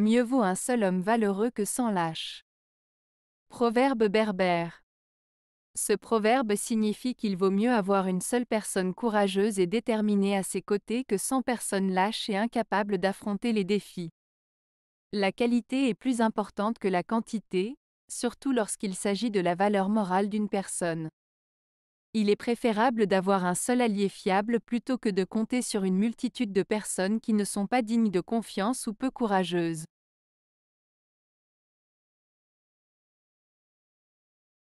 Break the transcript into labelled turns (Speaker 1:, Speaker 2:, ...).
Speaker 1: Mieux vaut un seul homme valeureux que sans lâches. Proverbe berbère. Ce proverbe signifie qu'il vaut mieux avoir une seule personne courageuse et déterminée à ses côtés que 100 personnes lâches et incapables d'affronter les défis. La qualité est plus importante que la quantité, surtout lorsqu'il s'agit de la valeur morale d'une personne il est préférable d'avoir un seul allié fiable plutôt que de compter sur une multitude de personnes qui ne sont pas dignes de confiance ou peu
Speaker 2: courageuses.